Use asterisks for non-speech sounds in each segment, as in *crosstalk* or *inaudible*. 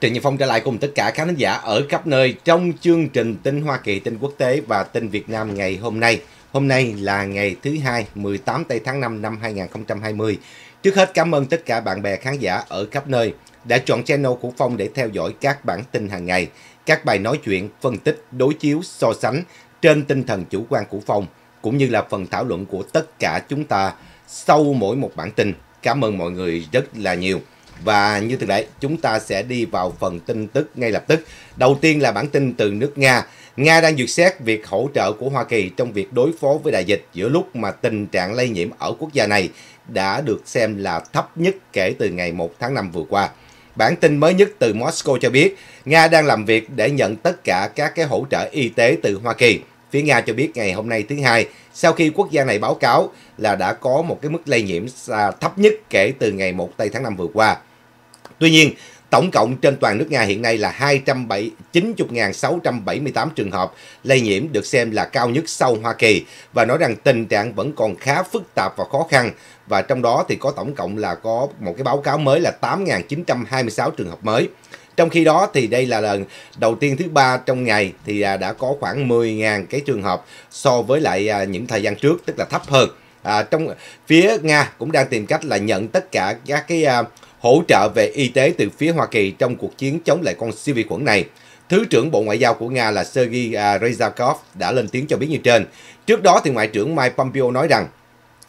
Trịnh Nhật Phong trở lại cùng tất cả khán giả ở khắp nơi trong chương trình tin Hoa Kỳ, tin quốc tế và tin Việt Nam ngày hôm nay. Hôm nay là ngày thứ hai, 18 tây tháng 5 năm 2020. Trước hết cảm ơn tất cả bạn bè khán giả ở khắp nơi đã chọn channel của Phong để theo dõi các bản tin hàng ngày, các bài nói chuyện, phân tích, đối chiếu, so sánh trên tinh thần chủ quan của Phong, cũng như là phần thảo luận của tất cả chúng ta sau mỗi một bản tin. Cảm ơn mọi người rất là nhiều. Và như thường lệ, chúng ta sẽ đi vào phần tin tức ngay lập tức. Đầu tiên là bản tin từ nước Nga. Nga đang duyệt xét việc hỗ trợ của Hoa Kỳ trong việc đối phó với đại dịch giữa lúc mà tình trạng lây nhiễm ở quốc gia này đã được xem là thấp nhất kể từ ngày 1 tháng 5 vừa qua. Bản tin mới nhất từ Moscow cho biết, Nga đang làm việc để nhận tất cả các cái hỗ trợ y tế từ Hoa Kỳ. Phía Nga cho biết ngày hôm nay thứ hai, sau khi quốc gia này báo cáo là đã có một cái mức lây nhiễm thấp nhất kể từ ngày 1 tây tháng 5 vừa qua. Tuy nhiên, tổng cộng trên toàn nước Nga hiện nay là 290.678 trường hợp lây nhiễm được xem là cao nhất sau Hoa Kỳ và nói rằng tình trạng vẫn còn khá phức tạp và khó khăn và trong đó thì có tổng cộng là có một cái báo cáo mới là 8.926 trường hợp mới. Trong khi đó thì đây là lần đầu tiên thứ ba trong ngày thì à, đã có khoảng 10.000 cái trường hợp so với lại à, những thời gian trước tức là thấp hơn. À, trong phía Nga cũng đang tìm cách là nhận tất cả các cái uh, hỗ trợ về y tế từ phía Hoa Kỳ trong cuộc chiến chống lại con siêu vi khuẩn này. Thứ trưởng Bộ Ngoại giao của Nga là Sergei à, Rezakov đã lên tiếng cho biết như trên. Trước đó thì Ngoại trưởng Mike Pompeo nói rằng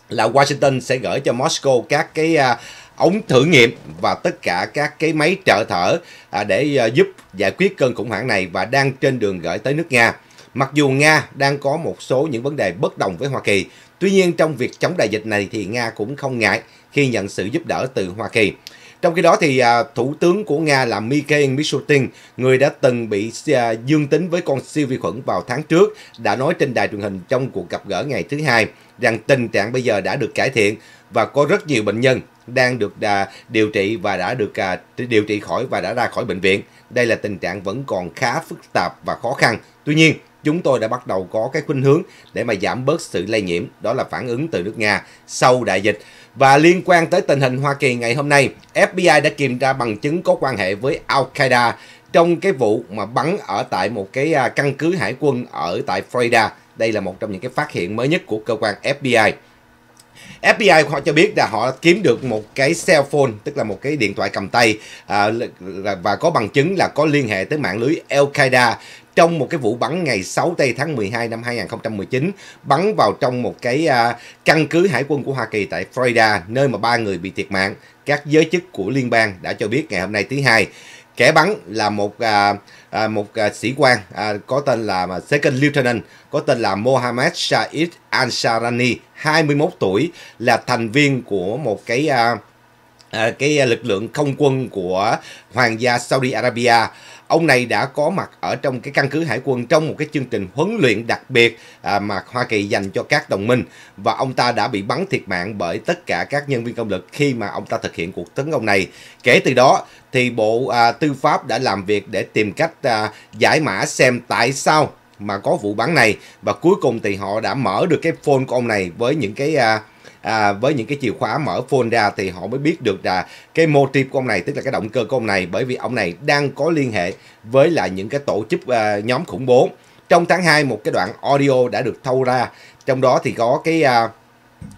là Washington sẽ gửi cho Moscow các cái à, ống thử nghiệm và tất cả các cái máy trợ thở à, để giúp giải quyết cơn khủng hoảng này và đang trên đường gửi tới nước Nga. Mặc dù Nga đang có một số những vấn đề bất đồng với Hoa Kỳ, tuy nhiên trong việc chống đại dịch này thì Nga cũng không ngại khi nhận sự giúp đỡ từ Hoa Kỳ. Trong khi đó thì à, thủ tướng của Nga là Mikhail Mishutin, người đã từng bị à, dương tính với con siêu vi khuẩn vào tháng trước, đã nói trên đài truyền hình trong cuộc gặp gỡ ngày thứ hai rằng tình trạng bây giờ đã được cải thiện và có rất nhiều bệnh nhân đang được à, điều trị và đã được à, điều trị khỏi và đã ra khỏi bệnh viện. Đây là tình trạng vẫn còn khá phức tạp và khó khăn. Tuy nhiên, chúng tôi đã bắt đầu có cái khuynh hướng để mà giảm bớt sự lây nhiễm, đó là phản ứng từ nước Nga sau đại dịch. Và liên quan tới tình hình Hoa Kỳ ngày hôm nay, FBI đã kiểm tra bằng chứng có quan hệ với Al-Qaeda trong cái vụ mà bắn ở tại một cái à, căn cứ hải quân ở tại Florida. Đây là một trong những cái phát hiện mới nhất của cơ quan FBI. FBI họ cho biết là họ kiếm được một cái cell phone tức là một cái điện thoại cầm tay à, và có bằng chứng là có liên hệ tới mạng lưới Al Qaeda trong một cái vụ bắn ngày 6 tây tháng 12 năm 2019 bắn vào trong một cái à, căn cứ hải quân của Hoa Kỳ tại Florida nơi mà ba người bị thiệt mạng. Các giới chức của liên bang đã cho biết ngày hôm nay thứ hai kẻ bắn là một à, à, một à, sĩ quan à, có tên là second lieutenant có tên là Mohammed Said Ansarani 21 tuổi là thành viên của một cái à, À, cái à, lực lượng không quân của hoàng gia Saudi Arabia ông này đã có mặt ở trong cái căn cứ hải quân trong một cái chương trình huấn luyện đặc biệt à, mà Hoa Kỳ dành cho các đồng minh và ông ta đã bị bắn thiệt mạng bởi tất cả các nhân viên công lực khi mà ông ta thực hiện cuộc tấn công này. Kể từ đó thì Bộ Tư pháp đã làm việc để tìm cách giải mã xem tại sao mà có vụ bắn này và cuối cùng thì họ đã mở được cái phone của ông này với những cái à, à, với những cái chìa khóa mở phone ra thì họ mới biết được là cái mô motif của ông này tức là cái động cơ của ông này bởi vì ông này đang có liên hệ với lại những cái tổ chức à, nhóm khủng bố trong tháng 2 một cái đoạn audio đã được thâu ra trong đó thì có cái à,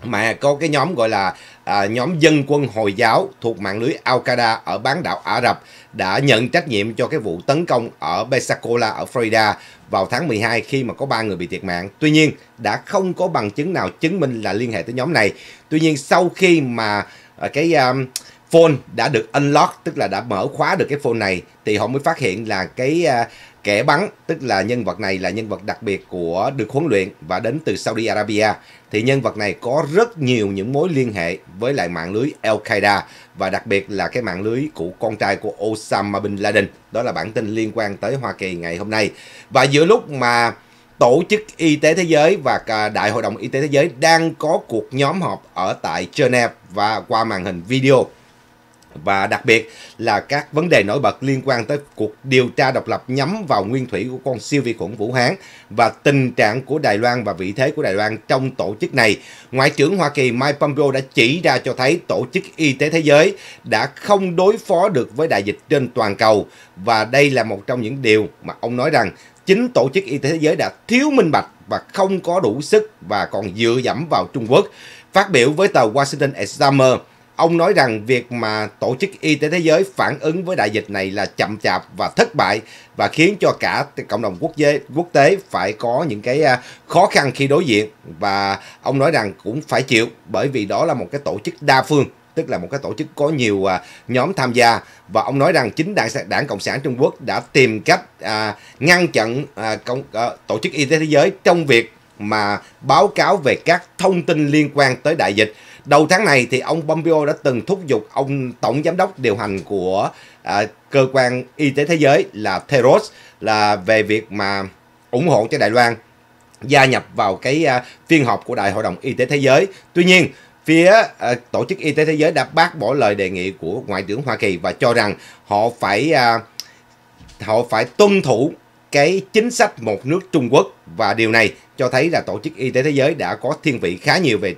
mà có cái nhóm gọi là à, nhóm dân quân Hồi giáo thuộc mạng lưới Al-Qaeda ở bán đảo Ả Rập đã nhận trách nhiệm cho cái vụ tấn công ở Pensacola ở Florida vào tháng 12 khi mà có 3 người bị thiệt mạng. Tuy nhiên, đã không có bằng chứng nào chứng minh là liên hệ tới nhóm này. Tuy nhiên, sau khi mà à, cái um, phone đã được unlock, tức là đã mở khóa được cái phone này, thì họ mới phát hiện là cái uh, kẻ bắn, tức là nhân vật này là nhân vật đặc biệt của được huấn luyện và đến từ Saudi Arabia thì nhân vật này có rất nhiều những mối liên hệ với lại mạng lưới Al-Qaeda và đặc biệt là cái mạng lưới của con trai của Osama Bin Laden. Đó là bản tin liên quan tới Hoa Kỳ ngày hôm nay. Và giữa lúc mà Tổ chức Y tế Thế giới và Đại hội đồng Y tế Thế giới đang có cuộc nhóm họp ở tại Geneva và qua màn hình video và đặc biệt là các vấn đề nổi bật liên quan tới cuộc điều tra độc lập nhắm vào nguyên thủy của con siêu vi khuẩn Vũ Hán và tình trạng của Đài Loan và vị thế của Đài Loan trong tổ chức này. Ngoại trưởng Hoa Kỳ Mike Pompeo đã chỉ ra cho thấy Tổ chức Y tế Thế giới đã không đối phó được với đại dịch trên toàn cầu và đây là một trong những điều mà ông nói rằng chính Tổ chức Y tế Thế giới đã thiếu minh bạch và không có đủ sức và còn dựa dẫm vào Trung Quốc. Phát biểu với tờ Washington Examiner, Ông nói rằng việc mà Tổ chức Y tế Thế giới phản ứng với đại dịch này là chậm chạp và thất bại và khiến cho cả cộng đồng quốc tế, quốc tế phải có những cái à, khó khăn khi đối diện và ông nói rằng cũng phải chịu bởi vì đó là một cái tổ chức đa phương tức là một cái tổ chức có nhiều à, nhóm tham gia và ông nói rằng chính đảng đảng cộng sản trung quốc đã tìm cách à, ngăn chặn à, công, à, tổ chức y tế thế giới trong việc mà báo cáo về các thông tin liên quan tới đại dịch Đầu tháng này thì ông Pompeo đã từng thúc giục ông tổng giám đốc điều hành của à, cơ quan y tế thế giới là Theros là về việc mà ủng hộ cho Đài Loan gia nhập vào cái à, phiên họp của Đại hội đồng Y tế Thế giới. Tuy nhiên, phía à, tổ chức Y tế Thế giới đã bác bỏ lời đề nghị của Ngoại trưởng Hoa Kỳ và cho rằng họ phải à, họ phải tuân thủ cái chính sách một nước Trung Quốc và điều này cho thấy là Tổ chức Y tế Thế giới đã có thiên vị khá nhiều về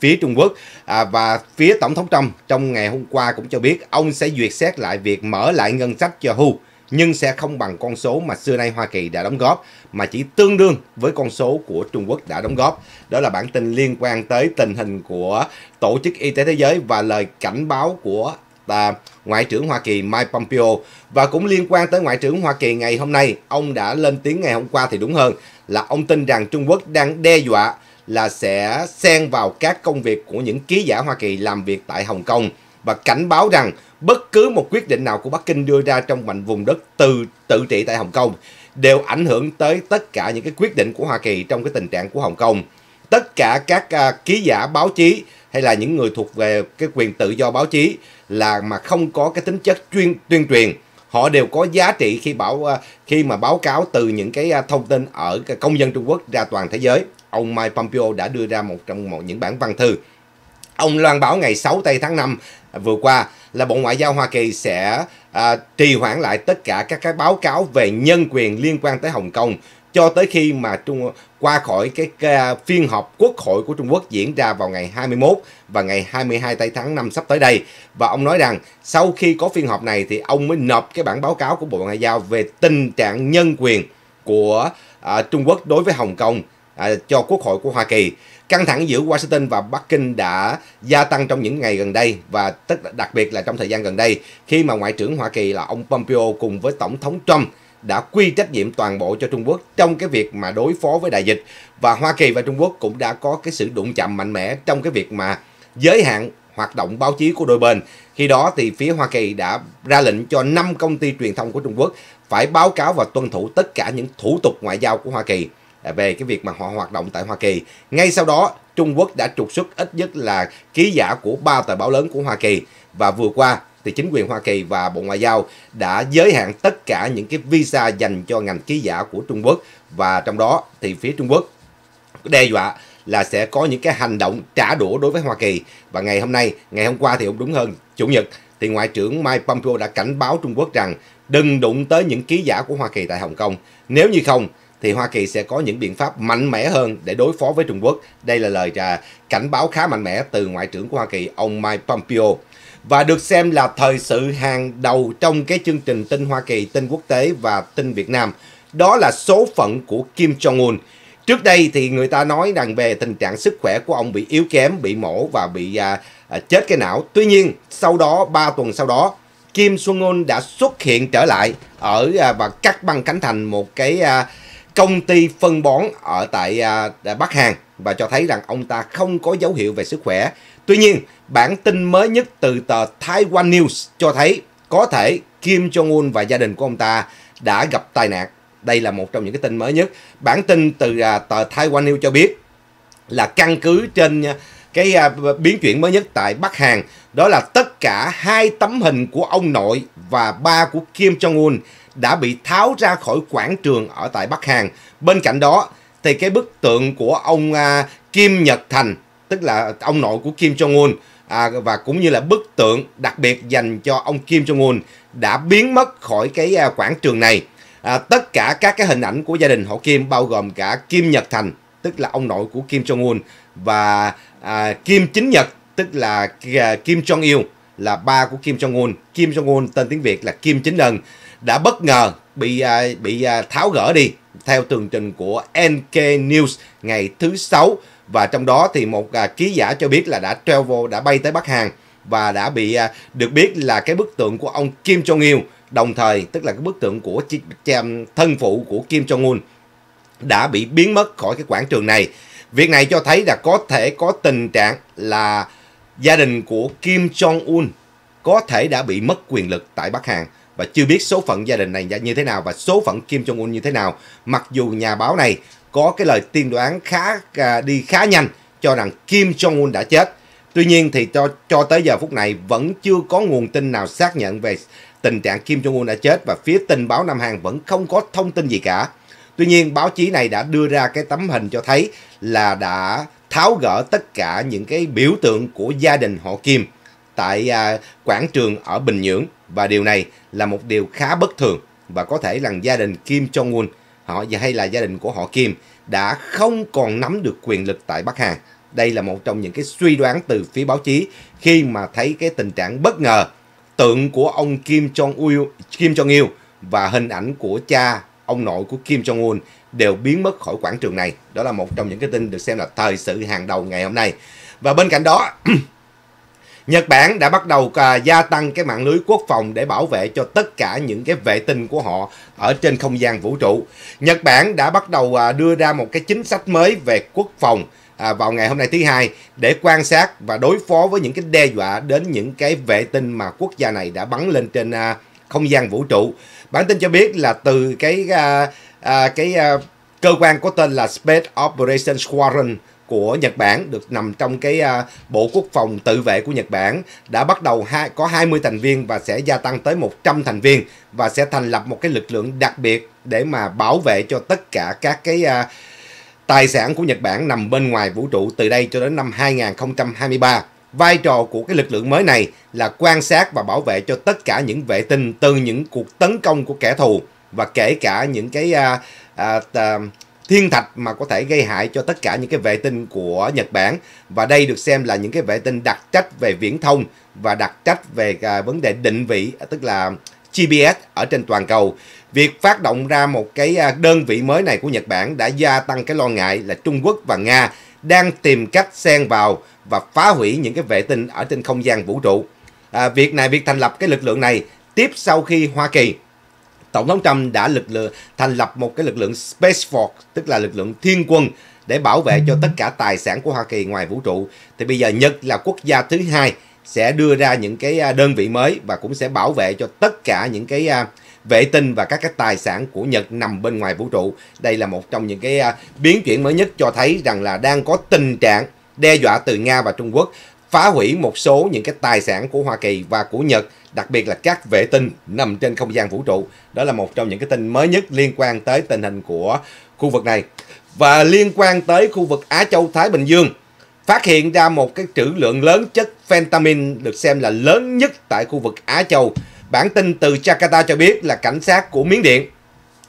phía Trung Quốc à, và phía Tổng thống Trump trong ngày hôm qua cũng cho biết ông sẽ duyệt xét lại việc mở lại ngân sách cho WHO nhưng sẽ không bằng con số mà xưa nay Hoa Kỳ đã đóng góp mà chỉ tương đương với con số của Trung Quốc đã đóng góp. Đó là bản tin liên quan tới tình hình của Tổ chức Y tế Thế giới và lời cảnh báo của à, Ngoại trưởng Hoa Kỳ Mike Pompeo. Và cũng liên quan tới Ngoại trưởng Hoa Kỳ ngày hôm nay, ông đã lên tiếng ngày hôm qua thì đúng hơn là ông tin rằng Trung Quốc đang đe dọa là sẽ xen vào các công việc của những ký giả Hoa Kỳ làm việc tại Hồng Kông và cảnh báo rằng bất cứ một quyết định nào của Bắc Kinh đưa ra trong mảnh vùng đất từ tự trị tại Hồng Kông đều ảnh hưởng tới tất cả những cái quyết định của Hoa Kỳ trong cái tình trạng của Hồng Kông. Tất cả các uh, ký giả báo chí hay là những người thuộc về cái quyền tự do báo chí là mà không có cái tính chất chuyên tuyên truyền họ đều có giá trị khi bảo à, khi mà báo cáo từ những cái à, thông tin ở công dân Trung Quốc ra toàn thế giới. Ông Mike Pompeo đã đưa ra một trong một những bản văn thư. Ông loan báo ngày 6 tây tháng 5 vừa qua là Bộ Ngoại giao Hoa Kỳ sẽ à, trì hoãn lại tất cả các cái báo cáo về nhân quyền liên quan tới Hồng Kông cho tới khi mà Trung qua khỏi cái à, phiên họp quốc hội của Trung Quốc diễn ra vào ngày 21 và ngày 22 tây tháng 5 sắp tới đây. Và ông nói rằng sau khi có phiên họp này thì ông mới nộp cái bản báo cáo của Bộ Ngoại giao về tình trạng nhân quyền của à, Trung Quốc đối với Hồng Kông à, cho Quốc hội của Hoa Kỳ. Căng thẳng giữa Washington và Bắc Kinh đã gia tăng trong những ngày gần đây và tức đặc biệt là trong thời gian gần đây khi mà Ngoại trưởng Hoa Kỳ là ông Pompeo cùng với Tổng thống Trump đã quy trách nhiệm toàn bộ cho Trung Quốc trong cái việc mà đối phó với đại dịch và Hoa Kỳ và Trung Quốc cũng đã có cái sự đụng chạm mạnh mẽ trong cái việc mà giới hạn hoạt động báo chí của đôi bên. Khi đó thì phía Hoa Kỳ đã ra lệnh cho 5 công ty truyền thông của Trung Quốc phải báo cáo và tuân thủ tất cả những thủ tục ngoại giao của Hoa Kỳ à, về cái việc mà họ hoạt động tại Hoa Kỳ. Ngay sau đó, Trung Quốc đã trục xuất ít nhất là ký giả của ba tờ báo lớn của Hoa Kỳ và vừa qua thì chính quyền Hoa Kỳ và Bộ Ngoại giao đã giới hạn tất cả những cái visa dành cho ngành ký giả của Trung Quốc và trong đó thì phía Trung Quốc đe dọa là sẽ có những cái hành động trả đũa đối với Hoa Kỳ và ngày hôm nay, ngày hôm qua thì cũng đúng hơn, chủ nhật thì Ngoại trưởng Mike Pompeo đã cảnh báo Trung Quốc rằng đừng đụng tới những ký giả của Hoa Kỳ tại Hồng Kông. Nếu như không thì Hoa Kỳ sẽ có những biện pháp mạnh mẽ hơn để đối phó với Trung Quốc. Đây là lời cảnh báo khá mạnh mẽ từ Ngoại trưởng của Hoa Kỳ ông Mike Pompeo và được xem là thời sự hàng đầu trong cái chương trình tin Hoa Kỳ, tin quốc tế và tin Việt Nam. Đó là số phận của Kim Jong-un. Trước đây thì người ta nói rằng về tình trạng sức khỏe của ông bị yếu kém, bị mổ và bị à, à, chết cái não. Tuy nhiên, sau đó 3 tuần sau đó, Kim Jong-un đã xuất hiện trở lại ở à, và cắt băng cánh thành một cái à, công ty phân bón ở tại à, à, Bắc Hàn và cho thấy rằng ông ta không có dấu hiệu về sức khỏe. Tuy nhiên, bản tin mới nhất từ tờ Taiwan News cho thấy có thể Kim Jong-un và gia đình của ông ta đã gặp tai nạn. Đây là một trong những cái tin mới nhất. Bản tin từ à, tờ Taiwan News cho biết là căn cứ trên cái à, biến chuyển mới nhất tại Bắc Hàn đó là tất cả hai tấm hình của ông nội và ba của Kim Jong-un đã bị tháo ra khỏi quảng trường ở tại Bắc Hàn. Bên cạnh đó thì cái bức tượng của ông à, Kim Nhật Thành, tức là ông nội của Kim Jong-un à, và cũng như là bức tượng đặc biệt dành cho ông Kim Jong-un đã biến mất khỏi cái à, quảng trường này. À, tất cả các cái hình ảnh của gia đình họ Kim bao gồm cả Kim Nhật Thành, tức là ông nội của Kim Jong-un và à, Kim Chính Nhật, tức là à, Kim Jong-il là ba của Kim Jong-un. Kim Jong-un tên tiếng Việt là Kim Chính Ân đã bất ngờ bị à, bị à, tháo gỡ đi theo tường trình của NK News ngày thứ sáu và trong đó thì một à, ký giả cho biết là đã travel đã bay tới Bắc Hàn và đã bị được biết là cái bức tượng của ông Kim Jong Il đồng thời tức là cái bức tượng của um, thân phụ của Kim Jong Un đã bị biến mất khỏi cái quảng trường này. Việc này cho thấy là có thể có tình trạng là gia đình của Kim Jong Un có thể đã bị mất quyền lực tại Bắc Hàn và chưa biết số phận gia đình này như thế nào và số phận Kim Jong Un như thế nào. Mặc dù nhà báo này có cái lời tiên đoán khá à, đi khá nhanh cho rằng Kim Jong Un đã chết. Tuy nhiên thì cho cho tới giờ phút này vẫn chưa có nguồn tin nào xác nhận về tình trạng Kim Jong Un đã chết và phía tình báo Nam Hàn vẫn không có thông tin gì cả. Tuy nhiên báo chí này đã đưa ra cái tấm hình cho thấy là đã tháo gỡ tất cả những cái biểu tượng của gia đình họ Kim tại à, quảng trường ở Bình Nhưỡng và điều này là một điều khá bất thường và có thể rằng gia đình Kim Jong-un họ hay là gia đình của họ Kim đã không còn nắm được quyền lực tại Bắc Hàn. Đây là một trong những cái suy đoán từ phía báo chí khi mà thấy cái tình trạng bất ngờ tượng của ông Kim Jong-il Kim Jong-il và hình ảnh của cha ông nội của Kim Jong-un đều biến mất khỏi quảng trường này. Đó là một trong những cái tin được xem là thời sự hàng đầu ngày hôm nay. Và bên cạnh đó *clears throat* Nhật Bản đã bắt đầu gia tăng cái mạng lưới quốc phòng để bảo vệ cho tất cả những cái vệ tinh của họ ở trên không gian vũ trụ. Nhật Bản đã bắt đầu à, đưa ra một cái chính sách mới về quốc phòng à, vào ngày hôm nay thứ hai để quan sát và đối phó với những cái đe dọa đến những cái vệ tinh mà quốc gia này đã bắn lên trên à, không gian vũ trụ. Bản tin cho biết là từ cái cái cơ quan có tên là Space Operations Squadron của Nhật Bản được nằm trong cái à, Bộ Quốc phòng tự vệ của Nhật Bản đã bắt đầu có 20 thành viên và sẽ gia tăng tới 100 thành viên và sẽ thành lập một cái lực lượng đặc biệt để mà bảo vệ cho tất cả các cái à, tài sản của Nhật Bản nằm bên ngoài vũ trụ từ đây cho đến năm 2023. Vai trò của cái lực lượng mới này là quan sát và bảo vệ cho tất cả những vệ tinh từ những cuộc tấn công của kẻ thù và kể cả những cái uh, uh, uh, thiên thạch mà có thể gây hại cho tất cả những cái vệ tinh của Nhật Bản và đây được xem là những cái vệ tinh đặc trách về viễn thông và đặc trách về à, vấn đề định vị tức là GPS ở trên toàn cầu. Việc phát động ra một cái à, đơn vị mới này của Nhật Bản đã gia tăng cái lo ngại là Trung Quốc và Nga đang tìm cách xen vào và phá hủy những cái vệ tinh ở trên không gian vũ trụ. À, việc này, việc thành lập cái lực lượng này tiếp sau khi Hoa Kỳ Tổng thống Trump đã lực lượng thành lập một cái lực lượng Space Force, tức là lực lượng thiên quân để bảo vệ cho tất cả tài sản của Hoa Kỳ ngoài vũ trụ. Thì bây giờ Nhật là quốc gia thứ hai sẽ đưa ra những cái à, đơn vị mới và cũng sẽ bảo vệ cho tất cả những cái à, vệ tinh và các cái tài sản của Nhật nằm bên ngoài vũ trụ. Đây là một trong những cái à, biến chuyển mới nhất cho thấy rằng là đang có tình trạng đe dọa từ Nga và Trung Quốc phá hủy một số những cái tài sản của Hoa Kỳ và của Nhật đặc biệt là các vệ tinh nằm trên không gian vũ trụ. Đó là một trong những cái tin mới nhất liên quan tới tình hình của khu vực này. Và liên quan tới khu vực Á Châu Thái Bình Dương, phát hiện ra một cái trữ lượng lớn chất phentamin được xem là lớn nhất tại khu vực Á Châu. Bản tin từ Jakarta cho biết là cảnh sát của Miến Điện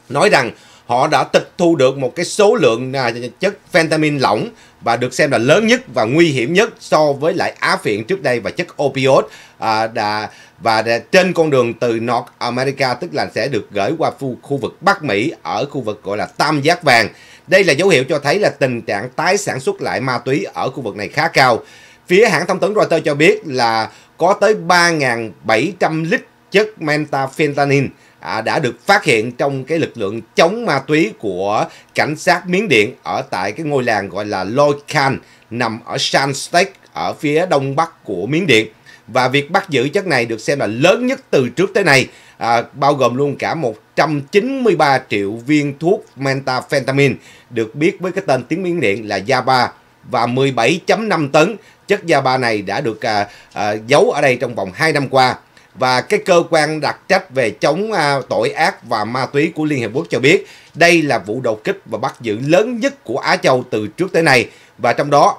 nói rằng họ đã tịch thu được một cái số lượng chất fentanyl lỏng và được xem là lớn nhất và nguy hiểm nhất so với lại á phiện trước đây và chất opioid à, đã, và đã trên con đường từ North America tức là sẽ được gửi qua khu, khu vực Bắc Mỹ ở khu vực gọi là tam giác vàng. Đây là dấu hiệu cho thấy là tình trạng tái sản xuất lại ma túy ở khu vực này khá cao. Phía hãng thông tấn Reuters cho biết là có tới 3.700 lít chất mentafentanin à, đã được phát hiện trong cái lực lượng chống ma túy của cảnh sát Miến Điện ở tại cái ngôi làng gọi là Loi Khan nằm ở Shanstake ở phía đông bắc của Miến Điện. Và việc bắt giữ chất này được xem là lớn nhất từ trước tới nay, à, bao gồm luôn cả 193 triệu viên thuốc metafentamin được biết với cái tên tiếng Miến Điện là Yaba và 17.5 tấn chất Yaba này đã được à, à, giấu ở đây trong vòng 2 năm qua và cái cơ quan đặc trách về chống à, tội ác và ma túy của Liên Hiệp Quốc cho biết đây là vụ đột kích và bắt giữ lớn nhất của Á Châu từ trước tới nay và trong đó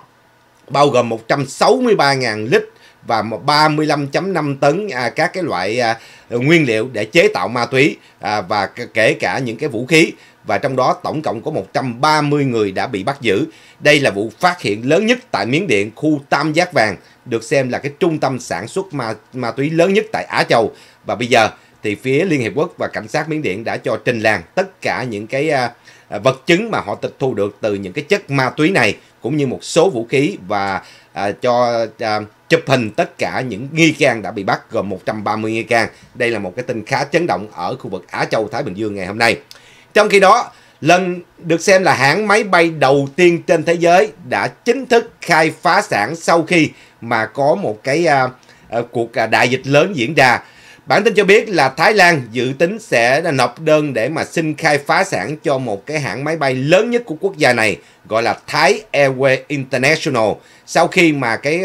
bao gồm 163.000 lít và 35.5 tấn à, các cái loại à, nguyên liệu để chế tạo ma túy à, và kể cả những cái vũ khí và trong đó tổng cộng có 130 người đã bị bắt giữ. Đây là vụ phát hiện lớn nhất tại Miến Điện, khu Tam Giác Vàng, được xem là cái trung tâm sản xuất ma, ma túy lớn nhất tại Á Châu. Và bây giờ thì phía Liên Hiệp Quốc và cảnh sát Miến Điện đã cho trình làng tất cả những cái uh, vật chứng mà họ tịch thu được từ những cái chất ma túy này cũng như một số vũ khí và uh, cho uh, chụp hình tất cả những nghi can đã bị bắt gồm 130 nghi can. Đây là một cái tin khá chấn động ở khu vực Á Châu Thái Bình Dương ngày hôm nay. Trong khi đó, lần được xem là hãng máy bay đầu tiên trên thế giới đã chính thức khai phá sản sau khi mà có một cái uh, uh, cuộc à, đại dịch lớn diễn ra. Bản tin cho biết là Thái Lan dự tính sẽ nộp đơn để mà xin khai phá sản cho một cái hãng máy bay lớn nhất của quốc gia này gọi là Thái Airways International sau khi mà cái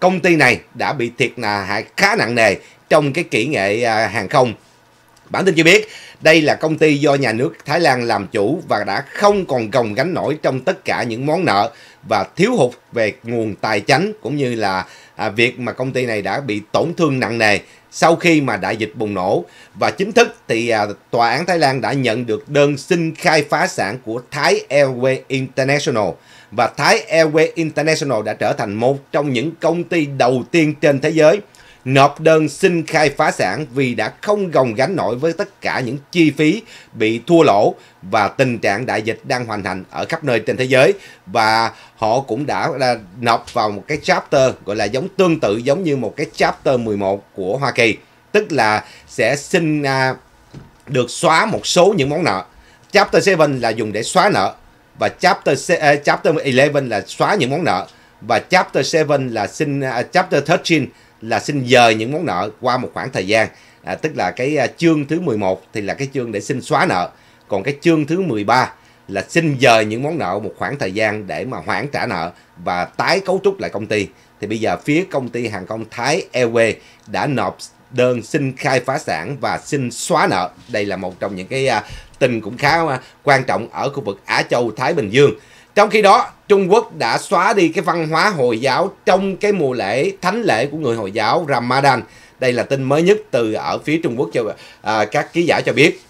công ty này đã bị thiệt là khá nặng nề trong cái kỹ nghệ hàng không Bản tin cho biết, đây là công ty do nhà nước Thái Lan làm chủ và đã không còn gồng gánh nổi trong tất cả những món nợ và thiếu hụt về nguồn tài chính cũng như là à, việc mà công ty này đã bị tổn thương nặng nề sau khi mà đại dịch bùng nổ và chính thức thì à, tòa án Thái Lan đã nhận được đơn xin khai phá sản của Thái Airways International và Thái Airways International đã trở thành một trong những công ty đầu tiên trên thế giới nộp đơn xin khai phá sản vì đã không gồng gánh nổi với tất cả những chi phí bị thua lỗ và tình trạng đại dịch đang hoàn thành ở khắp nơi trên thế giới và họ cũng đã là nộp vào một cái chapter gọi là giống tương tự giống như một cái chapter 11 của Hoa Kỳ tức là sẽ xin à, được xóa một số những món nợ chapter 7 là dùng để xóa nợ và chapter uh, chapter 11 là xóa những món nợ và chapter 7 là xin uh, chapter 13 là xin dời những món nợ qua một khoảng thời gian à, tức là cái à, chương thứ 11 thì là cái chương để xin xóa nợ còn cái chương thứ 13 là xin dời những món nợ một khoảng thời gian để mà hoãn trả nợ và tái cấu trúc lại công ty thì bây giờ phía công ty hàng không Thái Airways đã nộp đơn xin khai phá sản và xin xóa nợ đây là một trong những cái à, tình cũng khá à, quan trọng ở khu vực Á Châu Thái Bình Dương trong khi đó Trung Quốc đã xóa đi cái văn hóa Hồi giáo trong cái mùa lễ thánh lễ của người Hồi giáo Ramadan. Đây là tin mới nhất từ ở phía Trung Quốc cho à, các ký giả cho biết.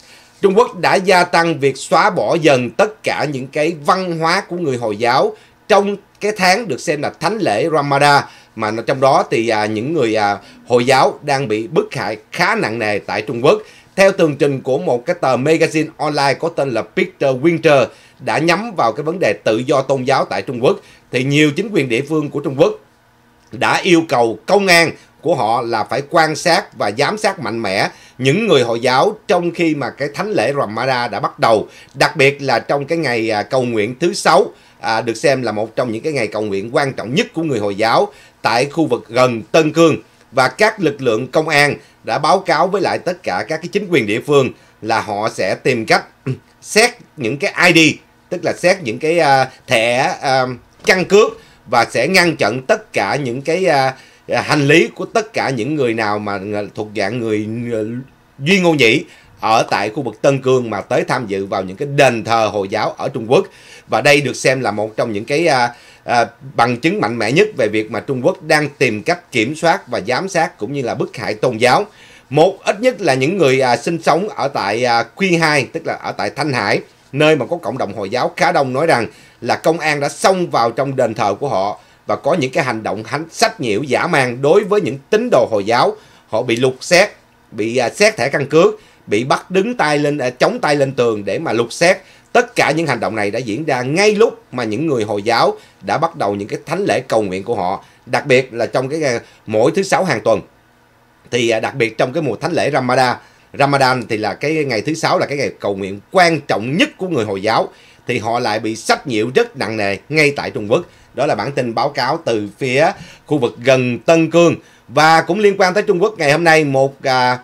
Trung Quốc đã gia tăng việc xóa bỏ dần tất cả những cái văn hóa của người Hồi giáo trong cái tháng được xem là thánh lễ Ramadan mà trong đó thì à, những người à, Hồi giáo đang bị bức hại khá nặng nề tại Trung Quốc. Theo tường trình của một cái tờ magazine online có tên là Peter Winter đã nhắm vào cái vấn đề tự do tôn giáo tại Trung Quốc thì nhiều chính quyền địa phương của Trung Quốc đã yêu cầu công an của họ là phải quan sát và giám sát mạnh mẽ những người Hồi giáo trong khi mà cái thánh lễ Ramadan đã bắt đầu, đặc biệt là trong cái ngày à, cầu nguyện thứ sáu à, được xem là một trong những cái ngày cầu nguyện quan trọng nhất của người Hồi giáo tại khu vực gần Tân Cương và các lực lượng công an đã báo cáo với lại tất cả các cái chính quyền địa phương là họ sẽ tìm cách *clears throat* xét những cái ID tức là xét những cái uh, thẻ uh, căn cước và sẽ ngăn chặn tất cả những cái uh, hành lý của tất cả những người nào mà thuộc dạng người uh, duy ngô nhĩ ở tại khu vực Tân Cương mà tới tham dự vào những cái đền thờ Hồi giáo ở Trung Quốc. Và đây được xem là một trong những cái à, à, bằng chứng mạnh mẽ nhất về việc mà Trung Quốc đang tìm cách kiểm soát và giám sát cũng như là bức hại tôn giáo. Một ít nhất là những người à, sinh sống ở tại à, Quy Hai, tức là ở tại Thanh Hải nơi mà có cộng đồng Hồi giáo khá đông nói rằng là công an đã xông vào trong đền thờ của họ và có những cái hành động hành sách nhiễu giả mang đối với những tín đồ Hồi giáo. Họ bị lục xét, bị à, xét thẻ căn cước, bị bắt đứng tay lên à, chống tay lên tường để mà lục xét. Tất cả những hành động này đã diễn ra ngay lúc mà những người Hồi giáo đã bắt đầu những cái thánh lễ cầu nguyện của họ, đặc biệt là trong cái à, mỗi thứ sáu hàng tuần. Thì đặc biệt trong cái mùa thánh lễ Ramadan Ramadan thì là cái ngày thứ sáu là cái ngày cầu nguyện quan trọng nhất của người Hồi giáo thì họ lại bị sách nhiễu rất nặng nề ngay tại Trung Quốc. Đó là bản tin báo cáo từ phía khu vực gần Tân Cương và cũng liên quan tới Trung Quốc ngày hôm nay một à,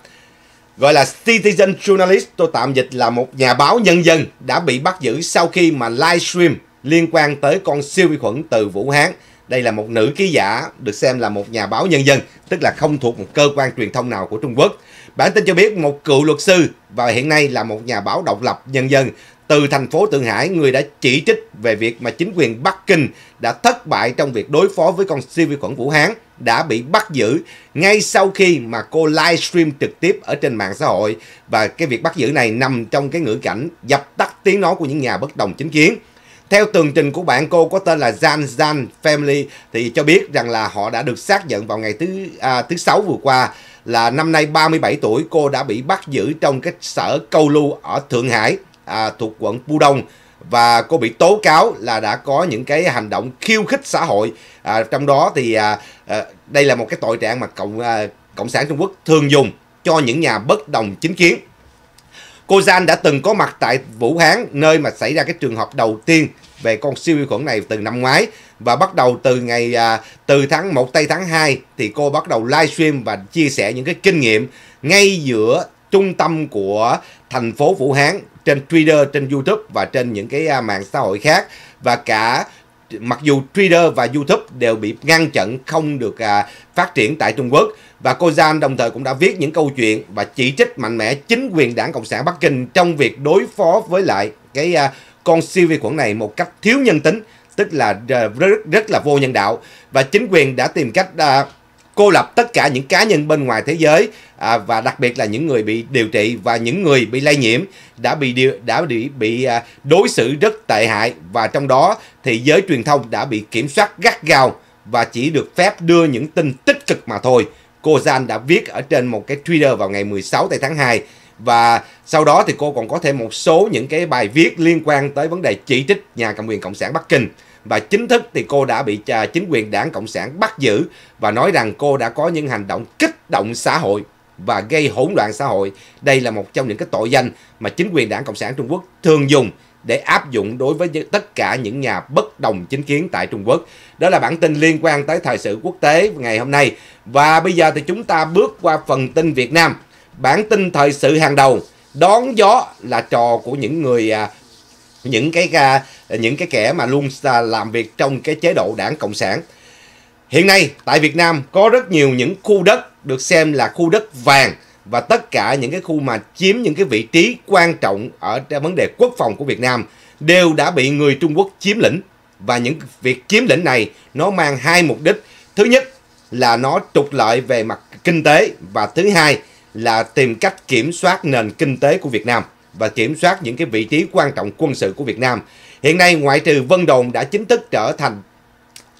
gọi là citizen journalist tôi tạm dịch là một nhà báo nhân dân đã bị bắt giữ sau khi mà livestream liên quan tới con siêu vi khuẩn từ Vũ Hán. Đây là một nữ ký giả được xem là một nhà báo nhân dân, tức là không thuộc một cơ quan truyền thông nào của Trung Quốc. Bản tin cho biết một cựu luật sư và hiện nay là một nhà báo độc lập nhân dân từ thành phố Thượng Hải, người đã chỉ trích về việc mà chính quyền Bắc Kinh đã thất bại trong việc đối phó với con siêu vi khuẩn Vũ Hán đã bị bắt giữ ngay sau khi mà cô livestream trực tiếp ở trên mạng xã hội và cái việc bắt giữ này nằm trong cái ngữ cảnh dập tắt tiếng nói của những nhà bất đồng chính kiến. Theo tường trình của bạn cô có tên là Zan Zan Family thì cho biết rằng là họ đã được xác nhận vào ngày thứ à, thứ sáu vừa qua là năm nay 37 tuổi cô đã bị bắt giữ trong cái sở câu lưu ở Thượng Hải à, thuộc quận Pudong và cô bị tố cáo là đã có những cái hành động khiêu khích xã hội à, trong đó thì à, à, đây là một cái tội trạng mà cộng à, cộng sản Trung Quốc thường dùng cho những nhà bất đồng chính kiến. Cô Zhang đã từng có mặt tại Vũ Hán nơi mà xảy ra cái trường hợp đầu tiên về con siêu vi khuẩn này từ năm ngoái và bắt đầu từ ngày à, từ tháng 1 tây tháng 2 thì cô bắt đầu livestream và chia sẻ những cái kinh nghiệm ngay giữa trung tâm của thành phố Vũ Hán trên Twitter, trên YouTube và trên những cái à, mạng xã hội khác và cả mặc dù Twitter và YouTube đều bị ngăn chặn không được à, phát triển tại Trung Quốc và cô Zan đồng thời cũng đã viết những câu chuyện và chỉ trích mạnh mẽ chính quyền đảng Cộng sản Bắc Kinh trong việc đối phó với lại cái à, con siêu vi khuẩn này một cách thiếu nhân tính, tức là ờ, rất, rất là vô nhân đạo. Và chính quyền đã tìm cách à, cô lập tất cả những cá nhân bên ngoài thế giới à, và đặc biệt là những người bị điều trị và những người bị lây nhiễm đã bị điều, đã bị, bị à, đối xử rất tệ hại và trong đó thì giới truyền thông đã bị kiểm soát gắt gao và chỉ được phép đưa những tin tích cực mà thôi. Cô Zan đã viết ở trên một cái Twitter vào ngày 16 tháng 2 và sau đó thì cô còn có thêm một số những cái bài viết liên quan tới vấn đề chỉ trích nhà cầm quyền cộng sản Bắc Kinh và chính thức thì cô đã bị à, chính quyền đảng cộng sản bắt giữ và nói rằng cô đã có những hành động kích động xã hội và gây hỗn loạn xã hội. Đây là một trong những cái tội danh mà chính quyền đảng cộng sản Trung Quốc thường dùng để áp dụng đối với tất cả những nhà bất đồng chính kiến tại Trung Quốc. Đó là bản tin liên quan tới thời sự quốc tế ngày hôm nay. Và bây giờ thì chúng ta bước qua phần tin Việt Nam bản tin thời sự hàng đầu đón gió là trò của những người à, những cái những cái kẻ mà luôn làm việc trong cái chế độ đảng cộng sản hiện nay tại Việt Nam có rất nhiều những khu đất được xem là khu đất vàng và tất cả những cái khu mà chiếm những cái vị trí quan trọng ở vấn đề quốc phòng của Việt Nam đều đã bị người Trung Quốc chiếm lĩnh và những việc chiếm lĩnh này nó mang hai mục đích thứ nhất là nó trục lợi về mặt kinh tế và thứ hai là tìm cách kiểm soát nền kinh tế của Việt Nam và kiểm soát những cái vị trí quan trọng quân sự của Việt Nam. Hiện nay ngoại trừ Vân Đồn đã chính thức trở thành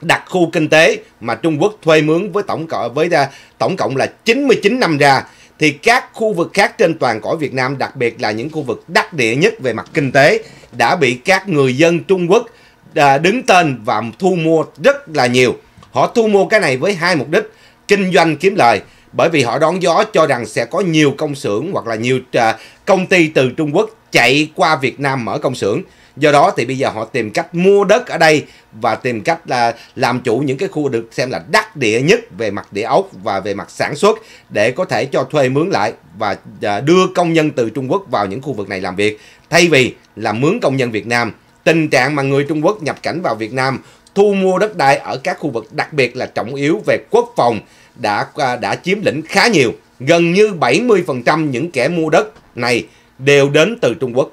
đặc khu kinh tế mà Trung Quốc thuê mướn với tổng cộng với à, tổng cộng là 99 năm ra thì các khu vực khác trên toàn cõi Việt Nam đặc biệt là những khu vực đắc địa nhất về mặt kinh tế đã bị các người dân Trung Quốc à, đứng tên và thu mua rất là nhiều. Họ thu mua cái này với hai mục đích: kinh doanh kiếm lời bởi vì họ đón gió cho rằng sẽ có nhiều công xưởng hoặc là nhiều à, công ty từ Trung Quốc chạy qua Việt Nam mở công xưởng. Do đó thì bây giờ họ tìm cách mua đất ở đây và tìm cách là làm chủ những cái khu được xem là đắc địa nhất về mặt địa ốc và về mặt sản xuất để có thể cho thuê mướn lại và à, đưa công nhân từ Trung Quốc vào những khu vực này làm việc. Thay vì là mướn công nhân Việt Nam, tình trạng mà người Trung Quốc nhập cảnh vào Việt Nam thu mua đất đai ở các khu vực đặc biệt là trọng yếu về quốc phòng đã à, đã chiếm lĩnh khá nhiều. Gần như 70% những kẻ mua đất này đều đến từ Trung Quốc.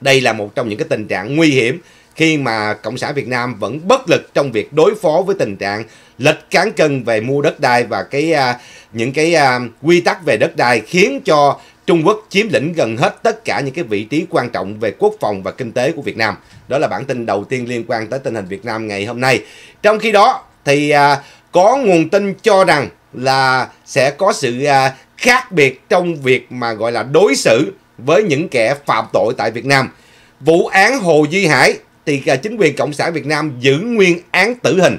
Đây là một trong những cái tình trạng nguy hiểm khi mà Cộng sản Việt Nam vẫn bất lực trong việc đối phó với tình trạng lệch cán cân về mua đất đai và cái à, những cái à, quy tắc về đất đai khiến cho Trung Quốc chiếm lĩnh gần hết tất cả những cái vị trí quan trọng về quốc phòng và kinh tế của Việt Nam. Đó là bản tin đầu tiên liên quan tới tình hình Việt Nam ngày hôm nay. Trong khi đó thì à, có nguồn tin cho rằng là sẽ có sự à, khác biệt trong việc mà gọi là đối xử với những kẻ phạm tội tại Việt Nam. Vụ án Hồ Duy Hải thì à, chính quyền Cộng sản Việt Nam giữ nguyên án tử hình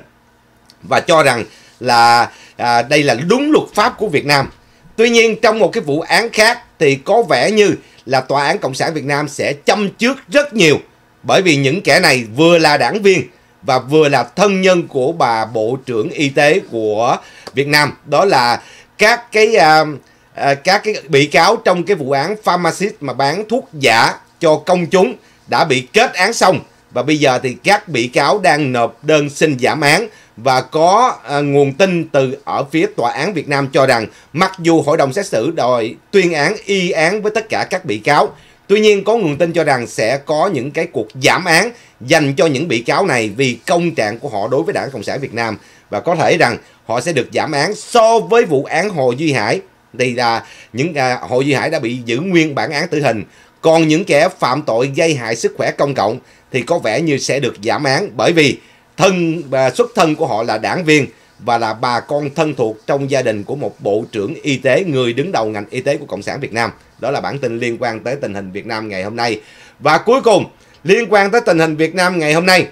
và cho rằng là à, đây là đúng luật pháp của Việt Nam. Tuy nhiên trong một cái vụ án khác thì có vẻ như là tòa án cộng sản Việt Nam sẽ châm trước rất nhiều bởi vì những kẻ này vừa là đảng viên và vừa là thân nhân của bà Bộ trưởng Y tế của Việt Nam. Đó là các cái à, à, các cái bị cáo trong cái vụ án pharmacist mà bán thuốc giả cho công chúng đã bị kết án xong và bây giờ thì các bị cáo đang nộp đơn xin giảm án và có à, nguồn tin từ ở phía tòa án Việt Nam cho rằng mặc dù hội đồng xét xử đòi tuyên án y án với tất cả các bị cáo Tuy nhiên có nguồn tin cho rằng sẽ có những cái cuộc giảm án dành cho những bị cáo này vì công trạng của họ đối với Đảng Cộng sản Việt Nam và có thể rằng họ sẽ được giảm án so với vụ án Hồ Duy Hải thì là những à, Hồ Duy Hải đã bị giữ nguyên bản án tử hình còn những kẻ phạm tội gây hại sức khỏe công cộng thì có vẻ như sẽ được giảm án bởi vì thân và xuất thân của họ là đảng viên và là bà con thân thuộc trong gia đình của một bộ trưởng y tế người đứng đầu ngành y tế của Cộng sản Việt Nam. Đó là bản tin liên quan tới tình hình Việt Nam ngày hôm nay. Và cuối cùng liên quan tới tình hình Việt Nam ngày hôm nay.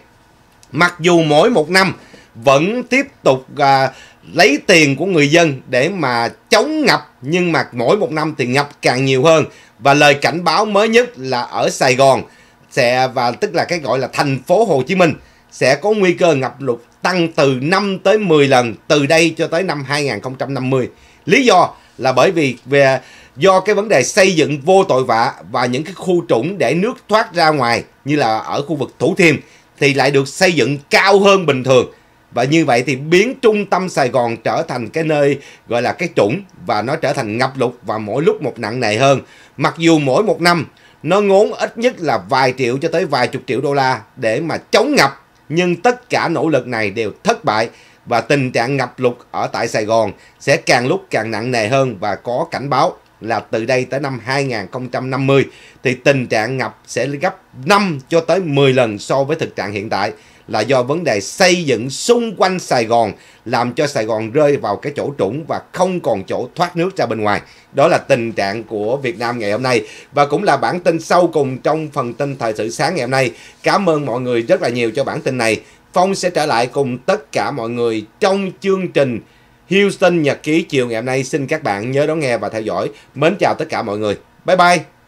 Mặc dù mỗi một năm vẫn tiếp tục à, lấy tiền của người dân để mà chống ngập nhưng mà mỗi một năm thì ngập càng nhiều hơn và lời cảnh báo mới nhất là ở Sài Gòn sẽ và tức là cái gọi là thành phố Hồ Chí Minh sẽ có nguy cơ ngập lụt tăng từ 5 tới 10 lần từ đây cho tới năm 2050. Lý do là bởi vì về do cái vấn đề xây dựng vô tội vạ và những cái khu trũng để nước thoát ra ngoài như là ở khu vực Thủ Thiêm thì lại được xây dựng cao hơn bình thường. Và như vậy thì biến trung tâm Sài Gòn trở thành cái nơi gọi là cái trũng và nó trở thành ngập lụt và mỗi lúc một nặng nề hơn. Mặc dù mỗi một năm nó ngốn ít nhất là vài triệu cho tới vài chục triệu đô la để mà chống ngập nhưng tất cả nỗ lực này đều thất bại và tình trạng ngập lụt ở tại Sài Gòn sẽ càng lúc càng nặng nề hơn và có cảnh báo là từ đây tới năm 2050 thì tình trạng ngập sẽ gấp 5 cho tới 10 lần so với thực trạng hiện tại là do vấn đề xây dựng xung quanh Sài Gòn làm cho Sài Gòn rơi vào cái chỗ trũng và không còn chỗ thoát nước ra bên ngoài. Đó là tình trạng của Việt Nam ngày hôm nay và cũng là bản tin sau cùng trong phần tin thời sự sáng ngày hôm nay. Cảm ơn mọi người rất là nhiều cho bản tin này. Phong sẽ trở lại cùng tất cả mọi người trong chương trình Houston Nhật Ký chiều ngày hôm nay. Xin các bạn nhớ đón nghe và theo dõi. Mến chào tất cả mọi người. Bye bye!